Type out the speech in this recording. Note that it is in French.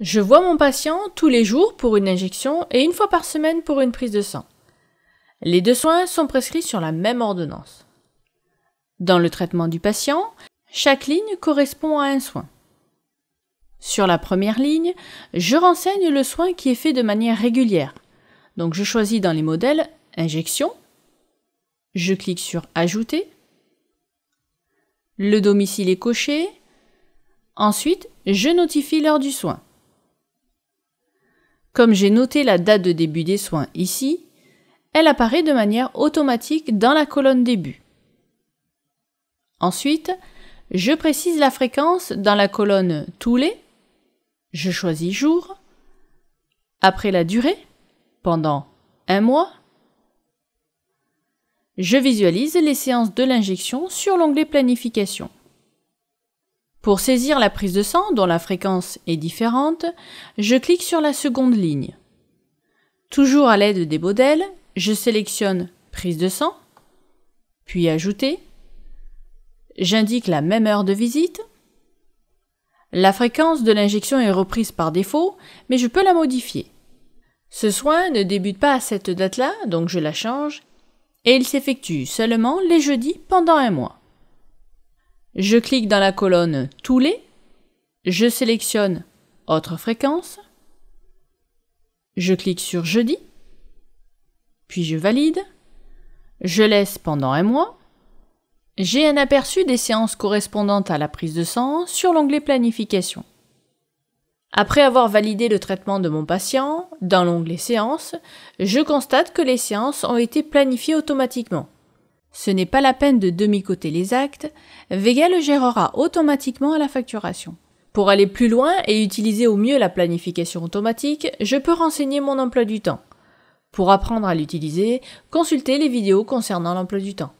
Je vois mon patient tous les jours pour une injection et une fois par semaine pour une prise de sang. Les deux soins sont prescrits sur la même ordonnance. Dans le traitement du patient, chaque ligne correspond à un soin. Sur la première ligne, je renseigne le soin qui est fait de manière régulière. Donc je choisis dans les modèles Injection. Je clique sur Ajouter. Le domicile est coché. Ensuite, je notifie l'heure du soin. Comme j'ai noté la date de début des soins ici, elle apparaît de manière automatique dans la colonne début. Ensuite, je précise la fréquence dans la colonne tous les. Je choisis jour. Après la durée, pendant un mois. Je visualise les séances de l'injection sur l'onglet planification. Pour saisir la prise de sang, dont la fréquence est différente, je clique sur la seconde ligne. Toujours à l'aide des modèles, je sélectionne Prise de sang, puis Ajouter. J'indique la même heure de visite. La fréquence de l'injection est reprise par défaut, mais je peux la modifier. Ce soin ne débute pas à cette date-là, donc je la change, et il s'effectue seulement les jeudis pendant un mois. Je clique dans la colonne Tous les. Je sélectionne Autre fréquence. Je clique sur Jeudi. Puis je valide. Je laisse pendant un mois. J'ai un aperçu des séances correspondantes à la prise de sang sur l'onglet Planification. Après avoir validé le traitement de mon patient, dans l'onglet Séances, je constate que les séances ont été planifiées automatiquement ce n'est pas la peine de demi-coter les actes, Vega le gérera automatiquement à la facturation. Pour aller plus loin et utiliser au mieux la planification automatique, je peux renseigner mon emploi du temps. Pour apprendre à l'utiliser, consultez les vidéos concernant l'emploi du temps.